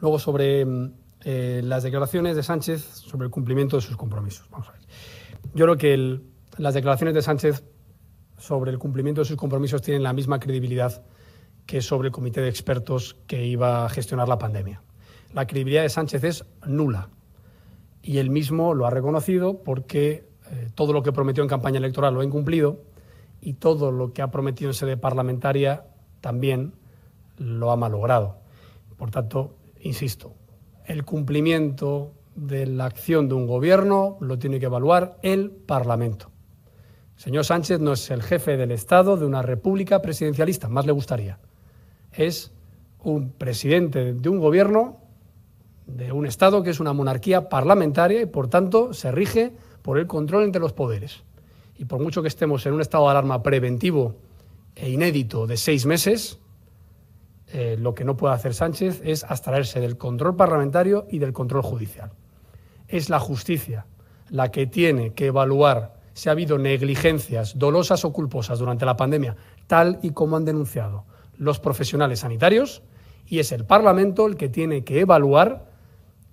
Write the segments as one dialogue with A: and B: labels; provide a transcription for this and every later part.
A: Luego sobre mm, eh, las declaraciones de Sánchez sobre el cumplimiento de sus compromisos. Vamos a ver. Yo creo que las declaraciones de Sánchez sobre el cumplimiento de sus compromisos tienen la misma credibilidad que sobre el comité de expertos que iba a gestionar la pandemia. La credibilidad de Sánchez es nula y él mismo lo ha reconocido porque eh, todo lo que prometió en campaña electoral lo ha incumplido y todo lo que ha prometido en sede parlamentaria también lo ha malogrado. Por tanto, insisto, el cumplimiento de la acción de un gobierno lo tiene que evaluar el Parlamento. El señor Sánchez no es el jefe del Estado de una república presidencialista, más le gustaría. Es un presidente de un gobierno, de un Estado que es una monarquía parlamentaria y por tanto se rige por el control entre los poderes. Y por mucho que estemos en un estado de alarma preventivo e inédito de seis meses, eh, lo que no puede hacer Sánchez es abstraerse del control parlamentario y del control judicial. Es la justicia la que tiene que evaluar si ha habido negligencias dolosas o culposas durante la pandemia, tal y como han denunciado los profesionales sanitarios, y es el Parlamento el que tiene que evaluar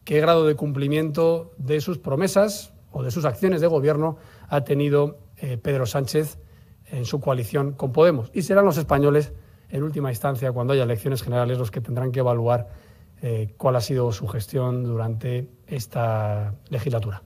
A: qué grado de cumplimiento de sus promesas o de sus acciones de gobierno ha tenido eh, Pedro Sánchez en su coalición con Podemos. Y serán los españoles en última instancia, cuando haya elecciones generales, los que tendrán que evaluar eh, cuál ha sido su gestión durante esta legislatura.